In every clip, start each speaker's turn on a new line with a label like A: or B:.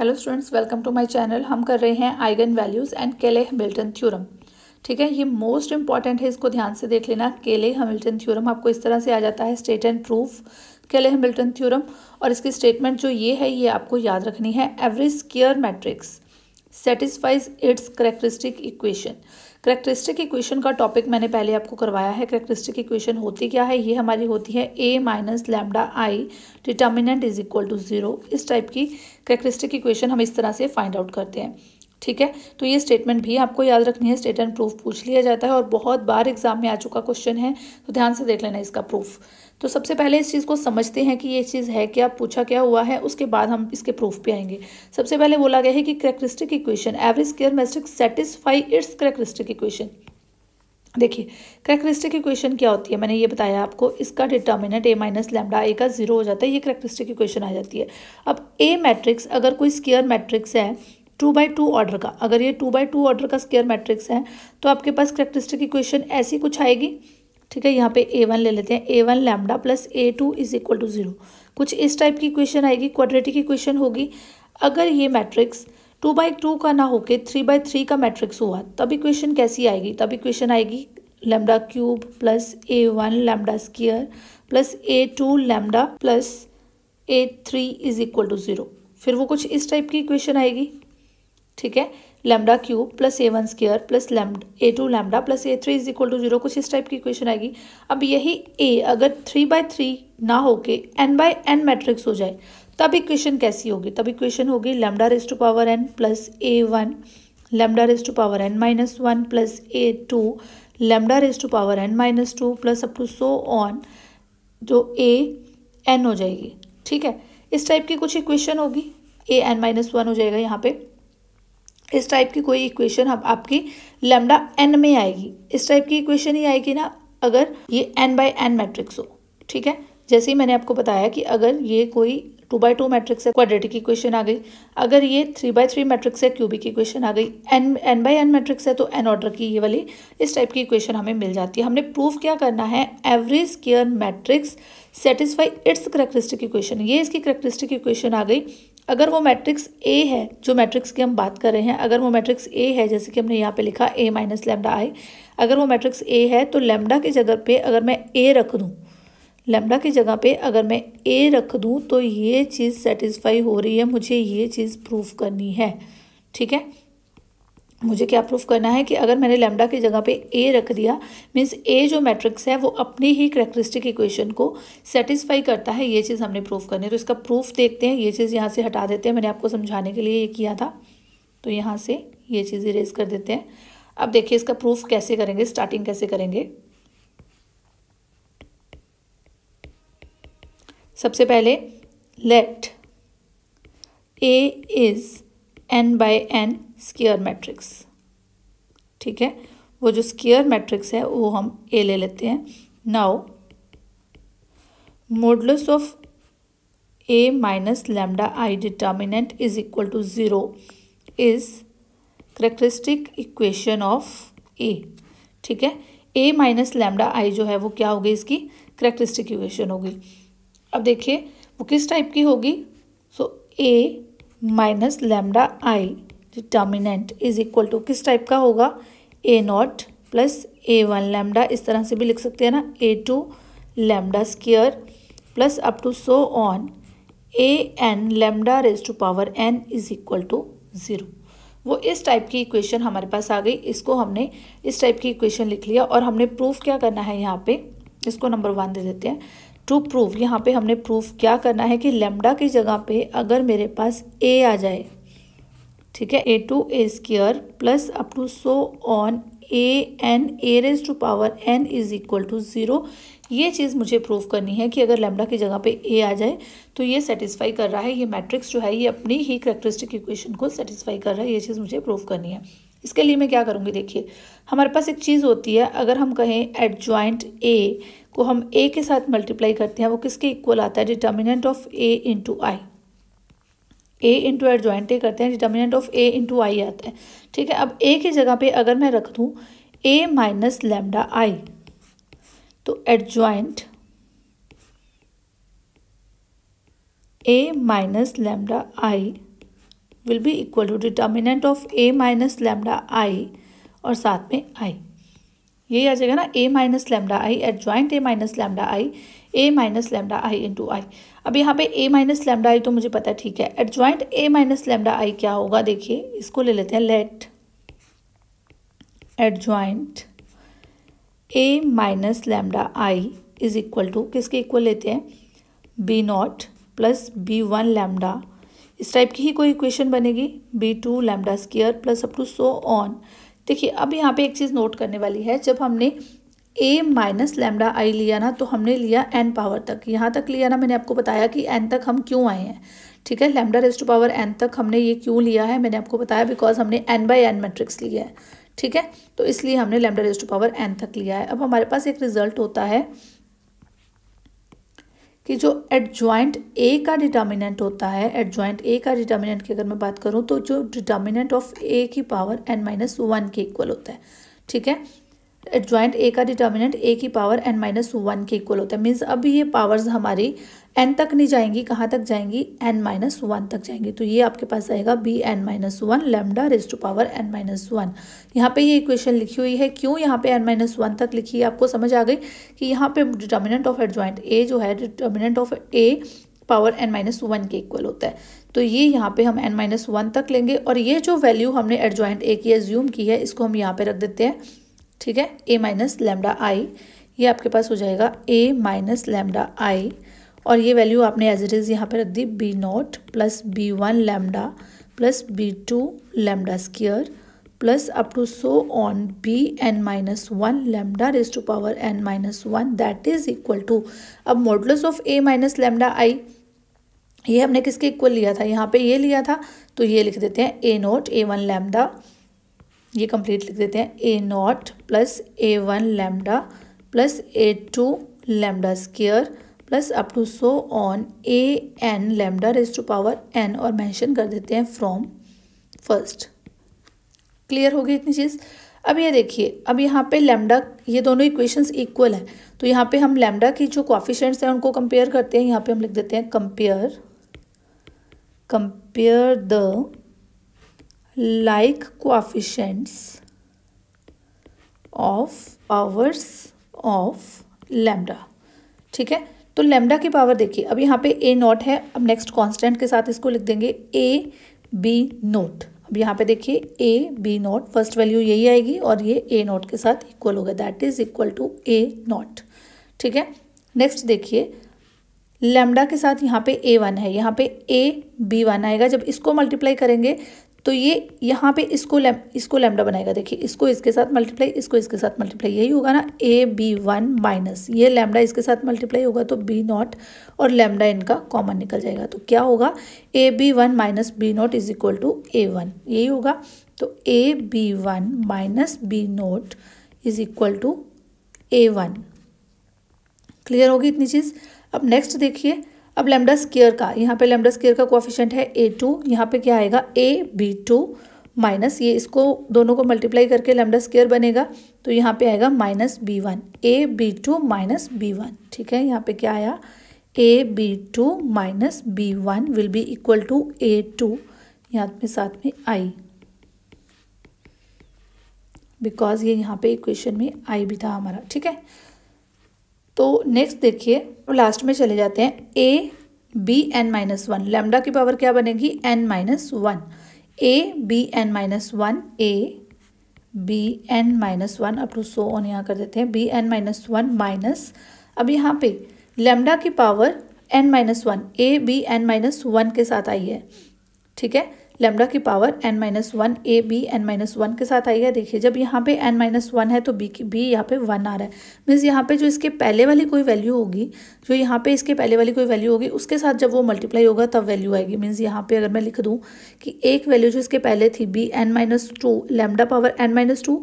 A: hello students welcome to my channel हम कर रहे हैं eigen values and Cayley Hamilton theorem ठीक है ये मोस्ट इंपॉर्टेंट है इसको ध्यान से देख लेना केले हेमिल्टन थ्योरम आपको इस तरह से आ जाता है state and proof Cayley Hamilton theorem और इसकी स्टेटमेंट जो ये है ये आपको याद रखनी है every square matrix satisfies its characteristic equation characteristic equation का टॉपिक मैंने पहले आपको करवाया है करेक्टरिस्टिक इक्वेशन होती क्या है ये हमारी होती है A minus lambda I determinant is equal to zero इस टाइप की करेक्टरिस्टिक इक्वेशन हम इस तरह से फाइंड आउट करते हैं ठीक है तो ये स्टेटमेंट भी आपको याद रखनी है स्टेटमेंट प्रूफ पूछ लिया जाता है और बहुत बार एग्जाम में आ चुका क्वेश्चन है तो ध्यान से देख लेना इसका प्रूफ तो सबसे पहले इस चीज़ को समझते हैं कि ये चीज़ है क्या पूछा क्या हुआ है उसके बाद हम इसके प्रूफ पे आएंगे सबसे पहले बोला गया है कि क्रैक्रिस्टिक इक्वेशन एवरेज स्केयर मेस्टिक सेटिस्फाई इट्स क्रैक्रिस्टिक इक्वेशन देखिए करेक्टरिस्टिक इक्वेशन क्या होती है मैंने ये बताया आपको इसका determinant A minus lambda A का जीरो हो जाता है ये करेक्टरिस्टिक इक्वेशन आ जाती है अब ए मैट्रिक्स अगर कोई स्केयर मैट्रिक्स है टू बाई टू ऑर्डर का अगर ये टू बाई टू ऑर्डर का स्केयर मैट्रिक्स है तो आपके पास करेक्टरिस्टिक इक्वेशन ऐसी कुछ आएगी ठीक है यहाँ पे ए वन ले लेते हैं a one lambda plus A two is equal to zero कुछ इस टाइप की इक्वेशन आएगी क्वाड्रेटिक इक्वेशन होगी अगर ये मैट्रिक्स टू बाई टू का ना होके थ्री बाई थ्री का मैट्रिक्स हुआ तब इक्वेशन कैसी आएगी तब इक्वेशन आएगी lambda cube plus A one lambda square plus A two lambda plus a three is equal to zero फिर वो कुछ इस टाइप की इक्वेशन आएगी ठीक है lambda cube plus A one square plus A two lambda plus a three is equal to zero कुछ इस टाइप की क्वेश्चन आएगी अब यही ए अगर थ्री बाय थ्री ना होके एन बाय एन मैट्रिक्स हो जाए तब इक्वेशन कैसी होगी तब इक्वेशन होगी lambda raise to power n plus A one lambda raise to power n minus one plus A two lambda raise to power n minus two plus up to so on जो a N हो जाएगी ठीक है इस type की कुछ equation होगी ए n minus one हो जाएगा यहाँ पे इस टाइप की कोई इक्वेशन अब आपकी लेमडा एन में आएगी इस टाइप की इक्वेशन ही आएगी ना अगर ये एन बाई एन मैट्रिक्स हो ठीक है जैसे ही मैंने आपको बताया कि अगर ये कोई टू बाई टू मैट्रिक्स है क्वाड्रेटिक इक्वेशन आ गई अगर ये थ्री बाई थ्री मैट्रिक्स है क्यूबिक इक्वेशन आ गई n n by n matrix है तो एन ऑर्डर की ये वाली इस टाइप की इक्वेशन हमें मिल जाती है हमने प्रूव क्या करना है every square matrix satisfy its characteristic equation ये इसकी करेक्टरिस्टिक इक्वेशन आ गई अगर वो मैट्रिक्स ए है जो मैट्रिक्स की हम बात कर रहे हैं अगर वो मैट्रिक्स ए है जैसे कि हमने यहाँ पे लिखा ए माइनस लेमडा आई अगर वो मैट्रिक्स ए है तो लेमडा की जगह पे अगर मैं ए रख दूँ लेमडा की जगह पे अगर मैं ए रख दूँ तो ये चीज़ सेटिस्फाई हो रही है मुझे ये चीज़ प्रूफ करनी है ठीक है मुझे क्या प्रूफ करना है कि अगर मैंने लेमडा की जगह पे ए रख दिया मीन्स ए जो मैट्रिक्स है वो अपनी ही करेक्टरिस्टिक इक्वेशन को सेटिस्फाई करता है ये चीज़ हमने प्रूफ करनी है तो इसका प्रूफ देखते हैं ये चीज़ यहाँ से हटा देते हैं मैंने आपको समझाने के लिए ये किया था तो यहाँ से ये चीज़ इरेज कर देते हैं अब देखिए इसका प्रूफ कैसे करेंगे स्टार्टिंग कैसे करेंगे सबसे पहले let A is n by n square matrix ठीक है वो जो स्कीयर मैट्रिक्स है वो हम ए ले लेते हैं now modulus of A minus lambda I determinant is equal to zero is characteristic equation of A ठीक है ए माइनस लैमडा आई जो है वो क्या होगी इसकी करेक्टरिस्टिक इक्वेशन होगी अब देखिए वो किस टाइप की होगी so so, minus lambda I determinant is equal to किस टाइप का होगा a not plus A one lambda इस तरह से भी लिख सकते हैं ना a two lambda square plus up to so on A n lambda raise to power n is equal to zero वो इस टाइप की इक्वेशन हमारे पास आ गई इसको हमने इस टाइप की इक्वेशन लिख लिया और हमने प्रूफ क्या करना है यहाँ पे इसको नंबर वन दे देते हैं टू प्रूव यहाँ पे हमने प्रूफ क्या करना है कि लेमडा की जगह पे अगर मेरे पास ए आ जाए ठीक है a two A square plus up to so on A n a raise to power n is equal to zero ये चीज़ मुझे प्रूव करनी है कि अगर लेमडा की जगह पे ए आ जाए तो ये सेटिस्फाई कर रहा है ये मैट्रिक्स जो है ये अपनी ही करेक्टरिस्टिक इक्वेशन को सेटिस्फाई कर रहा है ये चीज़ मुझे प्रूव करनी है इसके लिए मैं क्या करूँगी देखिए हमारे पास एक चीज़ होती है अगर हम कहें एट ज्वाइंट ए को हम ए के साथ मल्टीप्लाई करते हैं वो किसके इक्वल आता है determinant of A into I A into adjoint A करते हैं determinant of A into I आता है ठीक है अब ए की जगह पे अगर मैं रख दूँ ए माइनस लेमडा आई तो adjoint A minus lambda I will be equal to determinant of A minus lambda I और साथ में आई यही आ जाएगा ना A minus lambda I adjoint A minus lambda I A minus lambda I into I अब यहाँ पे ए माइनस लेमडा आई तो मुझे पता है ठीक है adjoint A minus lambda I क्या होगा देखिए इसको ले लेते हैं let adjoint A minus lambda I is equal to किसके इक्वल लेते हैं B not plus B one lambda इस टाइप की ही कोई इक्वेशन बनेगी B two lambda square plus up to so on देखिए अब यहाँ पे एक चीज़ नोट करने वाली है जब हमने ए माइनस लेमडा आई लिया ना तो हमने लिया एन पावर तक यहाँ तक लिया ना मैंने आपको बताया कि एन तक हम क्यों आए हैं ठीक है lambda raised to power n तक हमने ये क्यों लिया है मैंने आपको बताया बिकॉज हमने एन बाई एन मेट्रिक्स लिया है ठीक है तो इसलिए हमने lambda raised to power n तक लिया है अब हमारे पास एक रिजल्ट होता है कि जो एडजॉइंट ए का डिटर्मिनेंट होता है एडजॉइंट ए का डिटर्मिनेंट की अगर मैं बात करूँ तो जो डिटर्मिनेंट ऑफ ए की पावर एन माइनस वन के इक्वल होता है ठीक है एडजॉइंट ए का डिटर्मिनेंट ए की पावर एन माइनस वन के इक्वल होता है मीन्स अब ये पावर्स हमारी एन तक नहीं जाएंगी कहाँ तक जाएंगी एन माइनस वन तक जाएंगी तो ये आपके पास आएगा B n minus one lambda raise to power n minus one यहाँ पर ये इक्वेशन लिखी हुई है क्यों यहाँ पे एन माइनस वन तक लिखी है आपको समझ आ गई कि यहाँ पे डिटर्मिनेंट ऑफ एडजॉइंट ए जो है determinant of A power n minus one के इक्वल होता है तो ये यहाँ पे हम एन माइनस वन तक लेंगे और ये जो वैल्यू हमने एडजॉइंट ए की एज्यूम की है इसको हम यहाँ पे रख देते हैं ठीक है ए माइनस लेमडा आई ये आपके पास हो जाएगा ए माइनस लेमडा आई और ये वैल्यू आपने एज इट इज़ यहाँ पर रख दी B not plus B one lambda plus B two lambda square plus up to so on B n minus one lambda raise to power n minus one that is equal to अब modulus of A minus lambda I ये हमने किसके equal लिया था यहाँ पे ये लिया था तो ये लिख देते हैं A not A one lambda ये कंप्लीट लिख देते हैं A not plus A one lambda plus A two lambda square plus up to so on A n lambda raise to power n और मैंशन कर देते हैं फ्रॉम फर्स्ट क्लियर हो गई इतनी चीज़ अब ये देखिए अब यहाँ पे लेमडा ये दोनों इक्वेशंस इक्वल है तो यहाँ पे हम लेमडा की जो क्वाफिशेंट्स हैं उनको कंपेयर करते हैं यहाँ पे हम लिख देते हैं compare compare the like coefficients of powers of lambda ठीक है तो लेमडा की पावर देखिए अब यहाँ पे ए नॉट है अब नेक्स्ट कांस्टेंट के साथ इसको लिख देंगे ए बी नोट अब यहाँ पे देखिए A B not first value यही आएगी और ये ए नॉट के साथ इक्वल होगा that is equal to A not ठीक है नेक्स्ट देखिए लेमडा के साथ यहाँ पे ए वन है यहाँ पे ए बी वन आएगा जब इसको मल्टीप्लाई करेंगे तो ये यहाँ पे इसको लेम इसको लेमडा बनाएगा देखिए इसको इसके साथ मल्टीप्लाई इसको इसके साथ मल्टीप्लाई यही होगा ना ए बी वन माइनस ये लेमडा इसके साथ मल्टीप्लाई होगा तो बी नॉट और लेमडा इनका कॉमन निकल जाएगा तो क्या होगा A B one minus B not is equal to A one यही होगा तो A B one minus B not is equal to A one clear होगी इतनी चीज़ अब नेक्स्ट देखिए अब लेमडा स्केयर का यहाँ पे लेमडा स्केयर का कोफिशेंट है ए टू यहाँ पर क्या आएगा ए बी टू माइनस ये इसको दोनों को मल्टीप्लाई करके लेमडा स्केयर बनेगा तो यहाँ पे आएगा minus B one A B two minus B one ठीक है यहाँ पे क्या आया A B two minus B one will be equal to A two यहाँ पे साथ में आई बिकॉज ये यहाँ पे इक्वेशन में आई भी था हमारा ठीक है तो नेक्स्ट देखिए तो लास्ट में चले जाते हैं A B n minus one lambda की पावर क्या बनेगी n minus one A B n minus one A B n minus one up to so on यहाँ कर देते हैं B n minus one minus अब यहाँ पे लेमडा की power n minus one A B n minus one के साथ आई है ठीक है लेमडा की power n minus one A B n minus one के साथ आएगा देखिए जब यहाँ पे एन माइनस वन है तो बी की बी यहाँ पे वन आ रहा है मीन्स यहाँ पे जो इसके पहले वाली कोई वैल्यू होगी जो यहाँ पे इसके पहले वाली कोई वैल्यू होगी उसके साथ जब वो मल्टीप्लाई होगा तब वैल्यू आएगी मीन्स यहाँ पे अगर मैं लिख दूँ कि एक वैल्यू जो इसके पहले थी B n minus two lambda power n minus two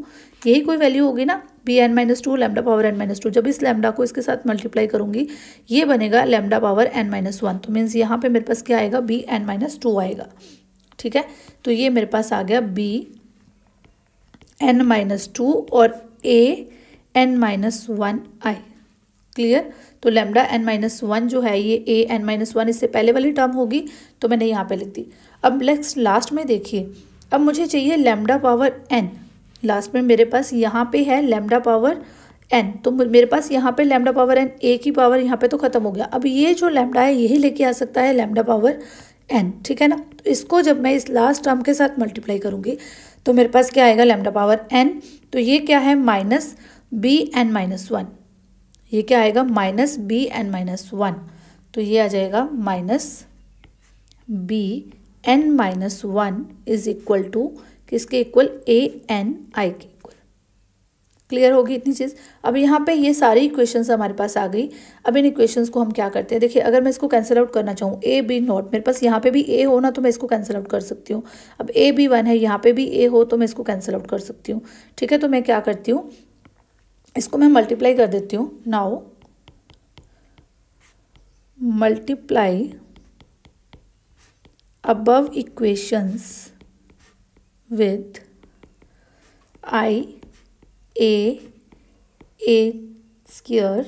A: यही कोई वैल्यू होगी ना B n minus two lambda power n minus two जब इस लेमडा को इसके साथ मल्टीप्लाई करूंगी ये बनेगा lambda power n minus one तो मीन्स यहाँ पे मेरे पास क्या आएगा बी एन माइनस टू आएगा ठीक है तो ये मेरे पास आ गया बी एन माइनस टू और A n minus one I clear तो लेमडा एन माइनस वन जो है ये ए एन माइनस वन इससे पहले वाली टर्म होगी तो मैंने यहाँ पे लिख दी अब नेक्स्ट लास्ट में देखिए अब मुझे चाहिए लेमडा पावर एन लास्ट में मेरे पास यहाँ पे है लेमडा पावर एन तो मेरे पास यहाँ पे लेमडा पावर एन ए की पावर यहाँ पे तो खत्म हो गया अब ये जो लेमडा है यही लेके आ सकता है लेमडा पावर एन ठीक है ना तो इसको जब मैं इस लास्ट टर्म के साथ मल्टीप्लाई करूँगी तो मेरे पास क्या आएगा लेमडा पावर एन तो ये क्या है minus B n minus one ये क्या आएगा minus B n minus one तो ये आ जाएगा minus B n minus one is equal to किसके इक्वल ए एन आई के क्लियर होगी इतनी चीज़ अब यहाँ पे ये सारी इक्वेशन हमारे पास आ गई अब इन इक्वेशंस को हम क्या करते हैं देखिए अगर मैं इसको कैंसिल आउट करना चाहूँ ए बी नॉट मेरे पास यहाँ पे भी ए हो ना तो मैं इसको कैंसिल आउट कर सकती हूँ अब ए बी वन है यहाँ पे भी ए हो तो मैं इसको कैंसिल आउट कर सकती हूँ ठीक है तो मैं क्या करती हूँ इसको मैं मल्टीप्लाई कर देती हूँ now multiply above equations with I a a square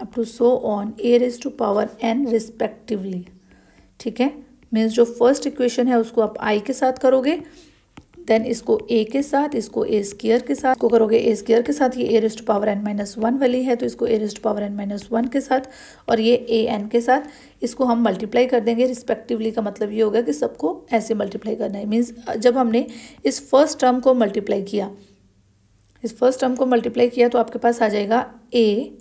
A: up to so on a raised to power n respectively ठीक है मीन्स जो फर्स्ट इक्वेशन है उसको आप आई के साथ करोगे देन इसको ए के साथ इसको ए स्केयर के साथ इसको करोगे ए स्केयर के साथ ये A raised power n minus one वाली है तो इसको A raised power n minus one के साथ और ये ए एन के साथ इसको हम मल्टीप्लाई कर देंगे रिस्पेक्टिवली का मतलब ये होगा कि सबको ऐसे मल्टीप्लाई करना है मीन्स जब हमने इस फर्स्ट टर्म को मल्टीप्लाई किया इस फर्स्ट टर्म को मल्टीप्लाई किया तो आपके पास आ जाएगा ए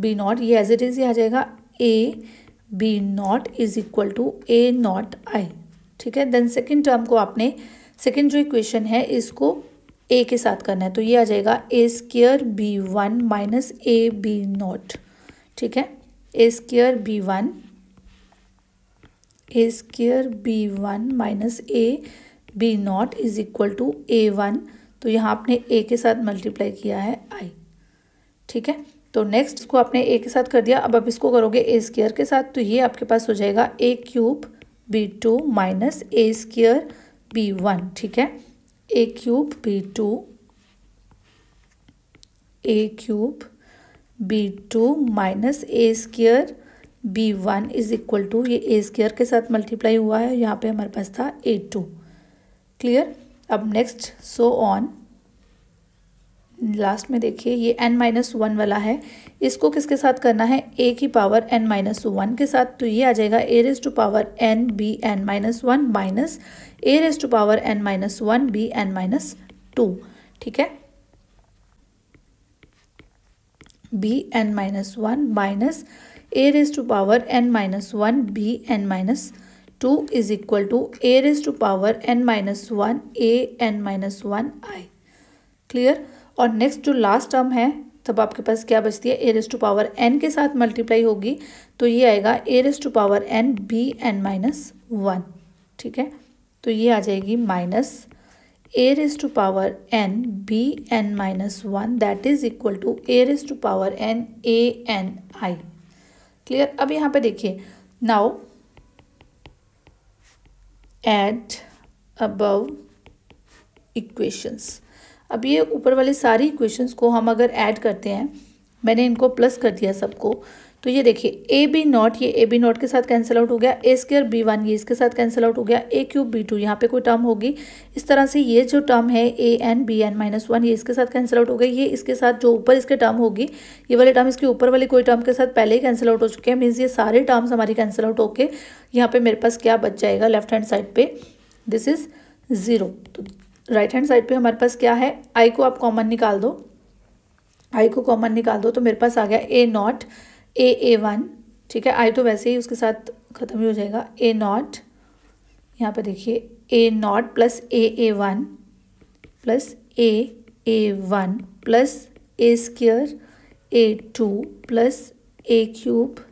A: बी नॉट ये एज इट इज़ ये आ जाएगा A B not is equal to A not I ठीक है देन सेकेंड टर्म को आपने सेकेंड जो इक्वेशन है इसको ए के साथ करना है तो ये आ जाएगा A square B one minus A B not ठीक है A square B one A square B one minus A B not is equal to A one तो यहाँ आपने ए के साथ मल्टीप्लाई किया है आई ठीक है तो नेक्स्ट इसको आपने ए के साथ कर दिया अब आप इसको करोगे ए स्केयर के साथ तो ये आपके पास हो जाएगा A cube B two minus A square B one ठीक है A cube B two A cube B two minus A square B one is equal to ये ए स्केयर के साथ मल्टीप्लाई हुआ है यहाँ पे हमारे पास था ए टू क्लियर अब नेक्स्ट सो ऑन लास्ट में देखिए ये एन माइनस वन वाला है इसको किसके साथ करना है ए की पावर एन माइनस वन के साथ तो ये आ जाएगा A raise to power n B n minus one minus A raise to power n minus one B n minus two ठीक है B n minus one minus A raise to power n minus one B n minus two two is equal to A raise to power n minus one A n minus one I clear और next जो last term है तब आपके पास क्या बचती है A raise to power n के साथ मल्टीप्लाई होगी तो ये आएगा A raise to power n B n minus one ठीक है तो ये आ जाएगी minus A raise to power n B n minus one that is equal to A raise to power n A n I clear अब यहाँ पे देखिए नाउ एट अबव इक्वेशंस अब ये ऊपर वाले सारी इक्वेशंस को हम अगर ऐड करते हैं मैंने इनको प्लस कर दिया सबको तो ये देखिए ए बी नॉट ये ए बी नॉट के साथ कैंसिल आउट हो गया ए स्केयर बी वन ये इसके साथ कैंसिल आउट हो गया ए क्यूब बी टू यहाँ पे कोई टर्म होगी इस तरह से ये जो टर्म है A n B n minus one ये इसके साथ कैंसिल आउट हो गया ये इसके साथ जो ऊपर इसके टर्म होगी ये वाले टर्म इसके ऊपर वाली कोई टर्म के साथ पहले ही कैंसिल आउट हो चुके हैं मीन्स ये सारे टर्म्स हमारी कैंसिल आउट होके यहाँ पर मेरे पास क्या बच जाएगा लेफ्ट हैंड साइड पर दिस इज़ ज़ीरो तो राइट हैंड साइड पर हमारे पास क्या है आई को आप कॉमन निकाल दो आई को कॉमन निकाल दो तो मेरे पास आ गया ए नॉट ए ए वन ठीक है आई तो वैसे ही उसके साथ ख़त्म ही हो जाएगा ए नॉट यहाँ पर देखिए A not plus A A one plus A A one plus A square A two plus A cube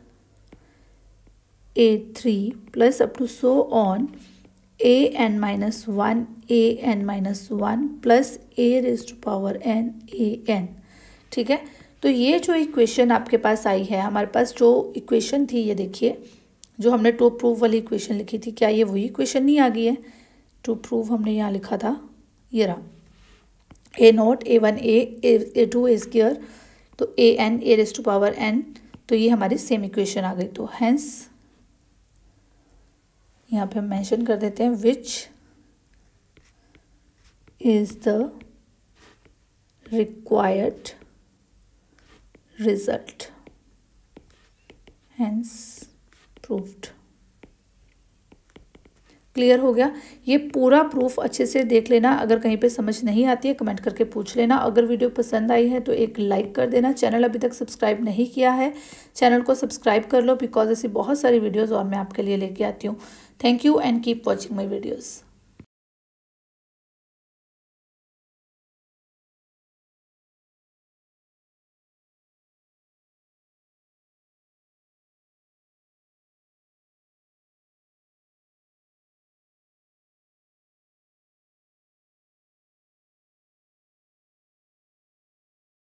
A: A three plus up to so on A n minus one A n minus one plus A raise to power n A n ठीक है तो ये जो equation आपके पास आई है हमारे पास जो equation थी ये देखिए जो हमने टू प्रूफ वाली इक्वेशन लिखी थी क्या ये वही इक्वेशन नहीं आ गई है टू प्रूफ हमने यहाँ लिखा था ये रहा A not A one A A two A square तो A n A raise to power n तो ये हमारी सेम इक्वेशन आ गई तो हैंस यहाँ पे हम मैंशन कर देते हैं which is the required result hence proved clear हो गया ये पूरा प्रूफ अच्छे से देख लेना अगर कहीं पे समझ नहीं आती है कमेंट करके पूछ लेना अगर वीडियो पसंद आई है तो एक लाइक कर देना चैनल अभी तक सब्सक्राइब नहीं किया है चैनल को सब्सक्राइब कर लो बिकॉज ऐसी बहुत सारी वीडियोज़ और मैं आपके लिए लेके आती हूँ thank you and keep watching my videos